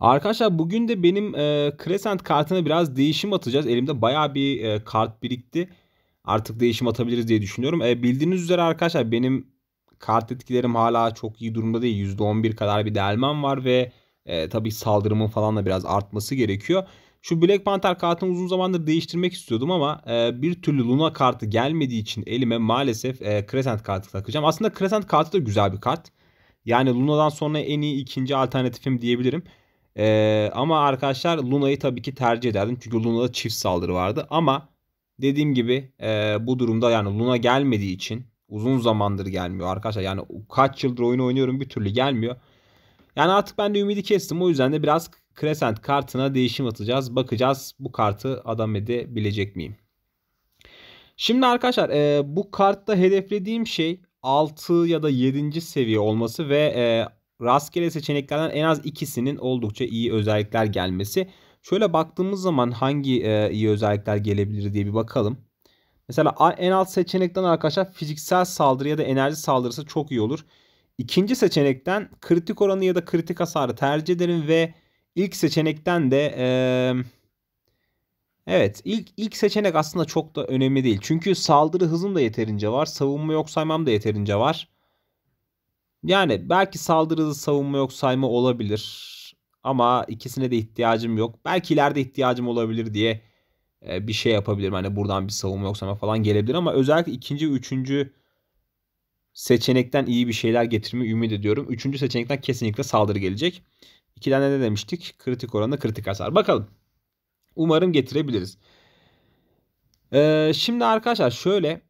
Arkadaşlar bugün de benim e, Crescent kartına biraz değişim atacağız. Elimde baya bir e, kart birikti. Artık değişim atabiliriz diye düşünüyorum. E, bildiğiniz üzere arkadaşlar benim kart etkilerim hala çok iyi durumda değil. %11 kadar bir delmem var ve e, tabii saldırımın falan da biraz artması gerekiyor. Şu Black Panther kartını uzun zamandır değiştirmek istiyordum ama e, bir türlü Luna kartı gelmediği için elime maalesef e, Crescent kartı takacağım. Aslında Crescent kartı da güzel bir kart. Yani Luna'dan sonra en iyi ikinci alternatifim diyebilirim. Ee, ama arkadaşlar Luna'yı tabii ki tercih ederdim. Çünkü Luna'da çift saldırı vardı. Ama dediğim gibi e, bu durumda yani Luna gelmediği için uzun zamandır gelmiyor arkadaşlar. Yani kaç yıldır oyunu oynuyorum bir türlü gelmiyor. Yani artık ben de ümidi kestim. O yüzden de biraz Crescent kartına değişim atacağız. Bakacağız bu kartı adam edebilecek miyim? Şimdi arkadaşlar e, bu kartta hedeflediğim şey 6 ya da 7. seviye olması ve e, rastgele seçeneklerden en az ikisinin oldukça iyi özellikler gelmesi. Şöyle baktığımız zaman hangi e, iyi özellikler gelebilir diye bir bakalım. Mesela en alt seçenekten arkadaşlar fiziksel saldırı ya da enerji saldırısı çok iyi olur. İkinci seçenekten kritik oranı ya da kritik hasarı tercih ederim ve ilk seçenekten de e, evet ilk ilk seçenek aslında çok da önemli değil. Çünkü saldırı hızım da yeterince var. Savunma yok saymam da yeterince var. Yani belki saldırılı savunma yok sayma olabilir. Ama ikisine de ihtiyacım yok. Belki ileride ihtiyacım olabilir diye e, bir şey yapabilirim. Hani buradan bir savunma yoksa falan gelebilir ama özellikle ikinci, üçüncü seçenekten iyi bir şeyler getirmeyi ümit ediyorum. Üçüncü seçenekten kesinlikle saldırı gelecek. İki tane ne demiştik? Kritik oranı kritik hasar. Bakalım. Umarım getirebiliriz. Ee, şimdi arkadaşlar şöyle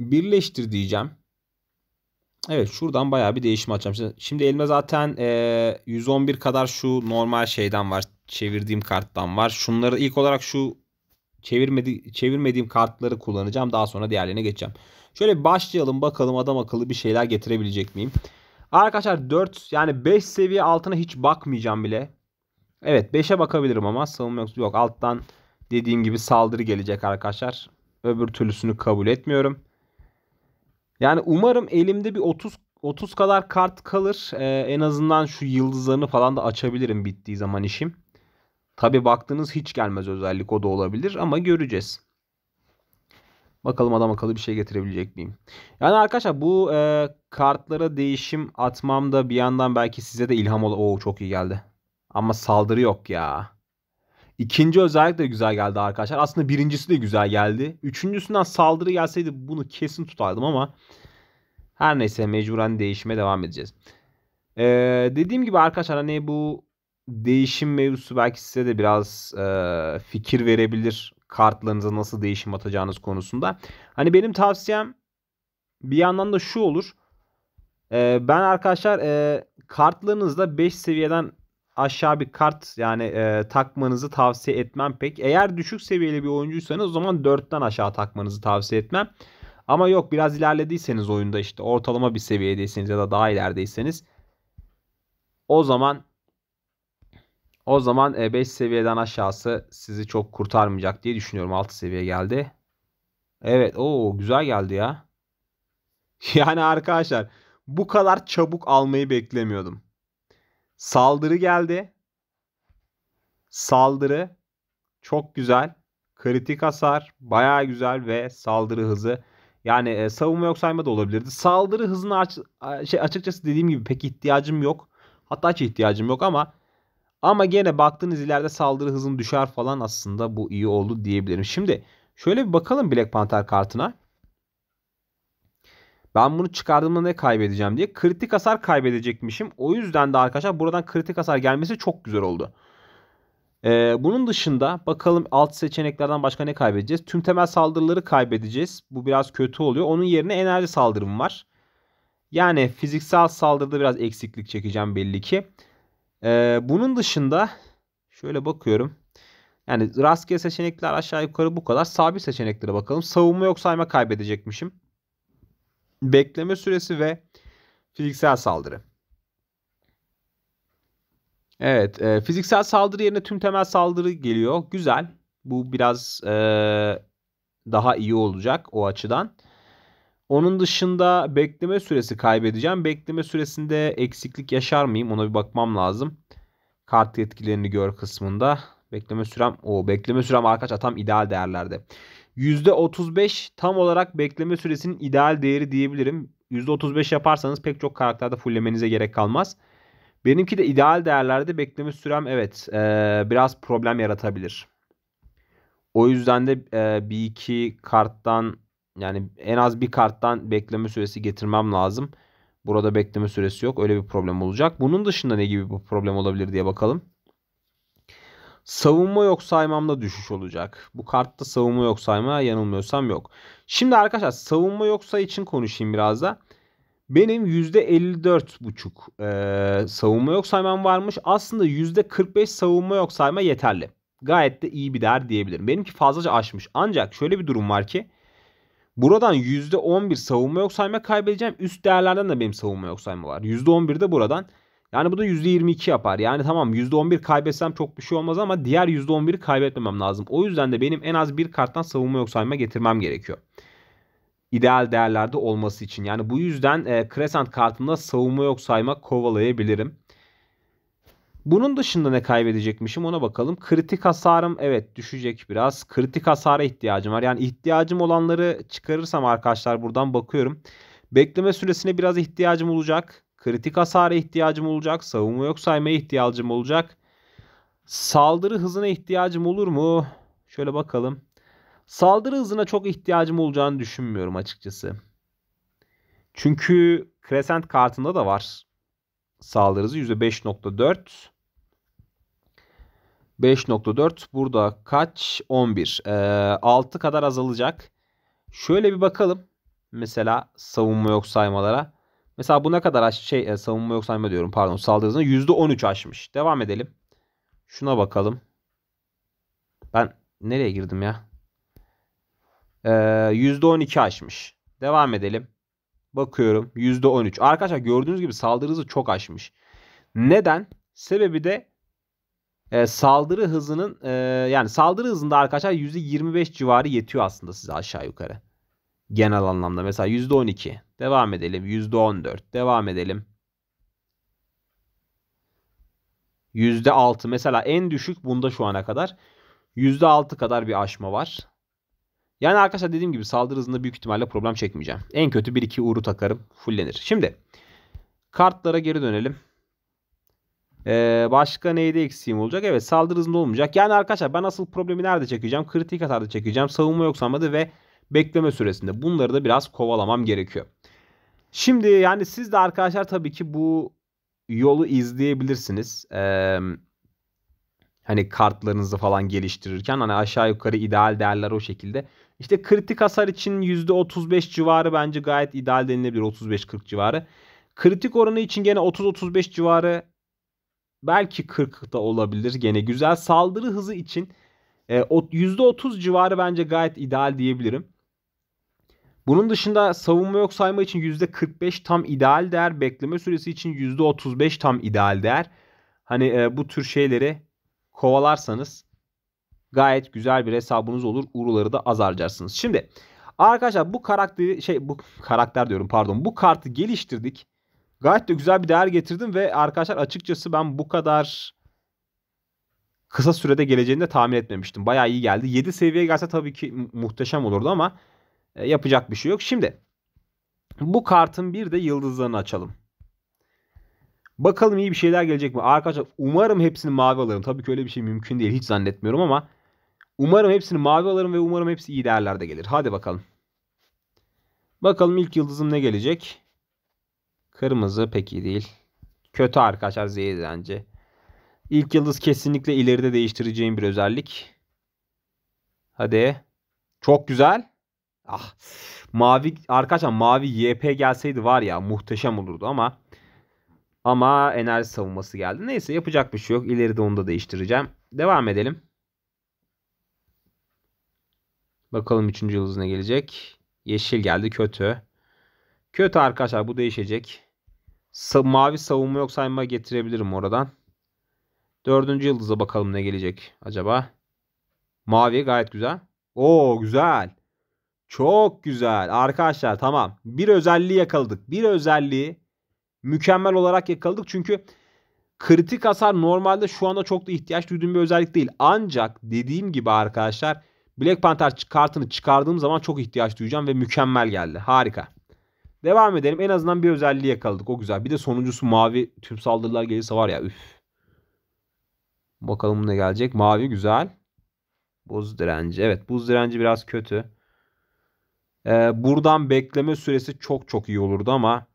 birleştir diyeceğim. Evet şuradan bayağı bir değişim açacağım. Şimdi elime zaten e, 111 kadar şu normal şeyden var. Çevirdiğim karttan var. Şunları ilk olarak şu çevirmedi, çevirmediğim kartları kullanacağım. Daha sonra diğerlerine geçeceğim. Şöyle başlayalım bakalım adam akıllı bir şeyler getirebilecek miyim? Arkadaşlar 4 yani 5 seviye altına hiç bakmayacağım bile. Evet 5'e bakabilirim ama savunma yok. Yok alttan dediğim gibi saldırı gelecek arkadaşlar. Öbür türlüsünü kabul etmiyorum. Yani umarım elimde bir 30 30 kadar kart kalır. Ee, en azından şu yıldızlarını falan da açabilirim bittiği zaman işim. Tabi baktığınız hiç gelmez özellik o da olabilir ama göreceğiz. Bakalım adam akıllı bir şey getirebilecek miyim? Yani arkadaşlar bu e, kartlara değişim atmam da bir yandan belki size de ilham olur. Oo çok iyi geldi. Ama saldırı yok ya. İkinci özellik de güzel geldi arkadaşlar. Aslında birincisi de güzel geldi. Üçüncüsünden saldırı gelseydi bunu kesin tutardım ama her neyse mecburen değişime devam edeceğiz. Ee, dediğim gibi arkadaşlar hani bu değişim mevzusu belki size de biraz e, fikir verebilir kartlarınıza nasıl değişim atacağınız konusunda. Hani benim tavsiyem bir yandan da şu olur. E, ben arkadaşlar e, kartlarınızda 5 seviyeden aşağı bir kart yani e, takmanızı tavsiye etmem pek. Eğer düşük seviyeli bir oyuncuysanız o zaman 4'ten aşağı takmanızı tavsiye etmem. Ama yok biraz ilerlediyseniz oyunda işte ortalama bir seviyedeyseniz ya da daha ilerideyseniz o zaman o zaman 5 e, seviyeden aşağısı sizi çok kurtarmayacak diye düşünüyorum. 6 seviye geldi. Evet o güzel geldi ya. Yani arkadaşlar bu kadar çabuk almayı beklemiyordum. Saldırı geldi. Saldırı çok güzel. Kritik hasar baya güzel ve saldırı hızı. Yani e, savunma yok sayma da olabilirdi. Saldırı hızına aç, şey açıkçası dediğim gibi pek ihtiyacım yok. Hatta hiç ihtiyacım yok ama ama gene baktığınız ileride saldırı hızın düşer falan aslında bu iyi oldu diyebilirim. Şimdi şöyle bir bakalım Black Panther kartına. Ben bunu çıkardığımda ne kaybedeceğim diye kritik hasar kaybedecekmişim. O yüzden de arkadaşlar buradan kritik hasar gelmesi çok güzel oldu. Ee, bunun dışında bakalım alt seçeneklerden başka ne kaybedeceğiz? Tüm temel saldırıları kaybedeceğiz. Bu biraz kötü oluyor. Onun yerine enerji saldırım var. Yani fiziksel saldırıda biraz eksiklik çekeceğim belli ki. Ee, bunun dışında şöyle bakıyorum. Yani rastgele seçenekler aşağı yukarı bu kadar. Sabit seçeneklere bakalım. Savunma yok sayma kaybedecekmişim bekleme süresi ve fiziksel saldırı. Evet, e, fiziksel saldırı yerine tüm temel saldırı geliyor. Güzel. Bu biraz e, daha iyi olacak o açıdan. Onun dışında bekleme süresi kaybedeceğim. Bekleme süresinde eksiklik yaşar mıyım? Ona bir bakmam lazım. Kart etkilerini gör kısmında. Bekleme sürem o bekleme sürem arkadaşlar tam ideal değerlerde. %35 tam olarak bekleme süresinin ideal değeri diyebilirim. %35 yaparsanız pek çok karakterde fulllemenize gerek kalmaz. Benimki de ideal değerlerde bekleme sürem evet e, biraz problem yaratabilir. O yüzden de e, bir iki karttan yani en az bir karttan bekleme süresi getirmem lazım. Burada bekleme süresi yok. Öyle bir problem olacak. Bunun dışında ne gibi bir problem olabilir diye bakalım. Savunma yok saymamda düşüş olacak. Bu kartta savunma yok sayma yanılmıyorsam yok. Şimdi arkadaşlar savunma yoksa için konuşayım biraz da. Benim %54,5 e, savunma yok saymam varmış. Aslında %45 savunma yok sayma yeterli. Gayet de iyi bir değer diyebilirim. Benimki fazlaca aşmış. Ancak şöyle bir durum var ki. Buradan %11 savunma yok sayma kaybedeceğim. Üst değerlerden de benim savunma yok sayma var. %11 de buradan. Yani bu da %22 yapar. Yani tamam %11 kaybetsem çok bir şey olmaz ama diğer %11'i kaybetmemem lazım. O yüzden de benim en az bir karttan savunma yok sayma getirmem gerekiyor. İdeal değerlerde olması için. Yani bu yüzden e, Crescent kartında savunma yok sayma kovalayabilirim. Bunun dışında ne kaybedecekmişim ona bakalım. Kritik hasarım evet düşecek biraz. Kritik hasara ihtiyacım var. Yani ihtiyacım olanları çıkarırsam arkadaşlar buradan bakıyorum. Bekleme süresine biraz ihtiyacım olacak. Kritik hasara ihtiyacım olacak. Savunma yok saymaya ihtiyacım olacak. Saldırı hızına ihtiyacım olur mu? Şöyle bakalım. Saldırı hızına çok ihtiyacım olacağını düşünmüyorum açıkçası. Çünkü Crescent kartında da var. Saldırı hızı %5.4. 5.4 burada kaç? 11. Ee, 6 kadar azalacak. Şöyle bir bakalım. Mesela savunma yok saymalara. Mesela bu ne kadar aş şey e, savunma yok sayma diyorum pardon saldırı hızını %13 aşmış. Devam edelim. Şuna bakalım. Ben nereye girdim ya? Ee, %12 aşmış. Devam edelim. Bakıyorum %13. Arkadaşlar gördüğünüz gibi saldırı hızı çok aşmış. Neden? Sebebi de e, saldırı hızının e, yani saldırı hızında arkadaşlar %25 civarı yetiyor aslında size aşağı yukarı. Genel anlamda mesela %12 devam edelim. %14 devam edelim. %6 mesela en düşük bunda şu ana kadar. %6 kadar bir aşma var. Yani arkadaşlar dediğim gibi saldırı hızında büyük ihtimalle problem çekmeyeceğim. En kötü 1-2 uğru takarım. Fullenir. Şimdi kartlara geri dönelim. Ee, başka neyde eksiğim olacak? Evet saldırı hızında olmayacak. Yani arkadaşlar ben asıl problemi nerede çekeceğim? Kritik atarda çekeceğim. Savunma yoksamada ve bekleme süresinde. Bunları da biraz kovalamam gerekiyor. Şimdi yani siz de arkadaşlar tabii ki bu yolu izleyebilirsiniz. Ee, hani kartlarınızı falan geliştirirken hani aşağı yukarı ideal değerler o şekilde. İşte kritik hasar için %35 civarı bence gayet ideal denilebilir. 35-40 civarı. Kritik oranı için gene 30-35 civarı belki 40 da olabilir. Gene güzel. Saldırı hızı için %30 civarı bence gayet ideal diyebilirim. Bunun dışında savunma yok sayma için %45 tam ideal değer. Bekleme süresi için %35 tam ideal değer. Hani e, bu tür şeyleri kovalarsanız gayet güzel bir hesabınız olur. Uğurları da az harcarsınız. Şimdi arkadaşlar bu karakteri şey bu karakter diyorum pardon. Bu kartı geliştirdik. Gayet de güzel bir değer getirdim ve arkadaşlar açıkçası ben bu kadar kısa sürede geleceğini de tahmin etmemiştim. Bayağı iyi geldi. 7 seviyeye gelse tabii ki muhteşem olurdu ama e, yapacak bir şey yok. Şimdi bu kartın bir de yıldızlarını açalım. Bakalım iyi bir şeyler gelecek mi? Arkadaşlar umarım hepsini mavi alırım. Tabii ki öyle bir şey mümkün değil. Hiç zannetmiyorum ama umarım hepsini mavi alırım ve umarım hepsi iyi değerlerde gelir. Hadi bakalım. Bakalım ilk yıldızım ne gelecek? Kırmızı pek iyi değil. Kötü arkadaşlar zehir bence. İlk yıldız kesinlikle ileride değiştireceğim bir özellik. Hadi. Çok güzel. Ah. Mavi arkadaşlar mavi YP gelseydi var ya muhteşem olurdu ama ama enerji savunması geldi. Neyse yapacak bir şey yok. İleride onu da değiştireceğim. Devam edelim. Bakalım 3. yıldız ne gelecek. Yeşil geldi kötü. Kötü arkadaşlar bu değişecek. Sa mavi savunma yok sayma getirebilirim oradan. Dördüncü yıldıza bakalım ne gelecek acaba. Mavi gayet güzel. Oo güzel. Çok güzel. Arkadaşlar tamam. Bir özelliği yakaladık. Bir özelliği mükemmel olarak yakaladık. Çünkü kritik hasar normalde şu anda çok da ihtiyaç duyduğum bir özellik değil. Ancak dediğim gibi arkadaşlar Black Panther kartını çıkardığım zaman çok ihtiyaç duyacağım ve mükemmel geldi. Harika. Devam edelim. En azından bir özelliği yakaladık. O güzel. Bir de sonuncusu mavi tüm saldırılar gelirse var ya üf. Bakalım ne gelecek. Mavi güzel. Buz direnci. Evet buz direnci biraz kötü. Ee, buradan bekleme süresi çok çok iyi olurdu ama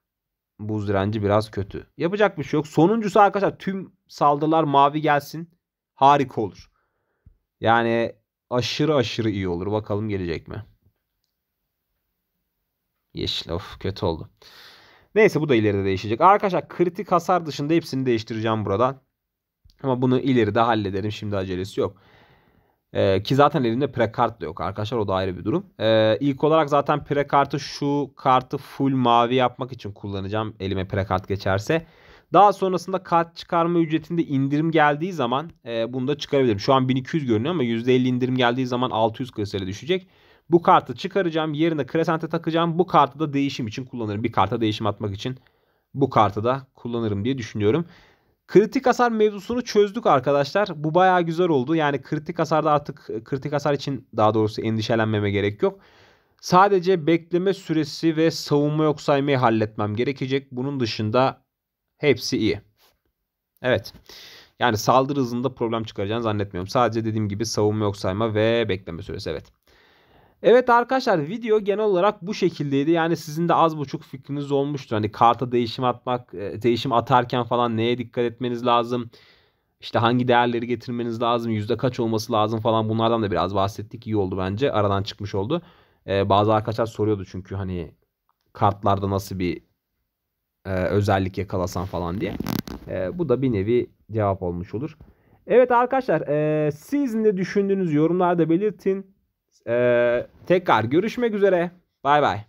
buz direnci biraz kötü. Yapacak bir şey yok. Sonuncusu arkadaşlar tüm saldırılar mavi gelsin. Harika olur. Yani aşırı aşırı iyi olur. Bakalım gelecek mi? Yeşil of kötü oldu. Neyse bu da ileride değişecek. Arkadaşlar kritik hasar dışında hepsini değiştireceğim buradan. Ama bunu ileride hallederim. Şimdi acelesi yok. E, ki zaten elimde pre kart da yok arkadaşlar o da ayrı bir durum. E, ilk olarak zaten pre kartı şu kartı full mavi yapmak için kullanacağım elime pre kart geçerse. Daha sonrasında kart çıkarma ücretinde indirim geldiği zaman e, bunu da çıkarabilirim. Şu an 1200 görünüyor ama %50 indirim geldiği zaman 600 klasöre düşecek. Bu kartı çıkaracağım. Yerine kresente takacağım. Bu kartı da değişim için kullanırım. Bir karta değişim atmak için bu kartı da kullanırım diye düşünüyorum. Kritik hasar mevzusunu çözdük arkadaşlar. Bu baya güzel oldu. Yani kritik hasarda artık kritik hasar için daha doğrusu endişelenmeme gerek yok. Sadece bekleme süresi ve savunma yok saymayı halletmem gerekecek. Bunun dışında hepsi iyi. Evet. Yani saldırı hızında problem çıkaracağını zannetmiyorum. Sadece dediğim gibi savunma yok sayma ve bekleme süresi evet. Evet arkadaşlar video genel olarak bu şekildeydi. Yani sizin de az buçuk fikriniz olmuştur. Hani karta değişim atmak, e, değişim atarken falan neye dikkat etmeniz lazım? İşte hangi değerleri getirmeniz lazım? Yüzde kaç olması lazım falan bunlardan da biraz bahsettik. İyi oldu bence. Aradan çıkmış oldu. Ee, bazı arkadaşlar soruyordu çünkü hani kartlarda nasıl bir e, özellik yakalasan falan diye. E, bu da bir nevi cevap olmuş olur. Evet arkadaşlar e, sizin de düşündüğünüz yorumlarda belirtin. Ee, tekrar görüşmek üzere. Bay bay.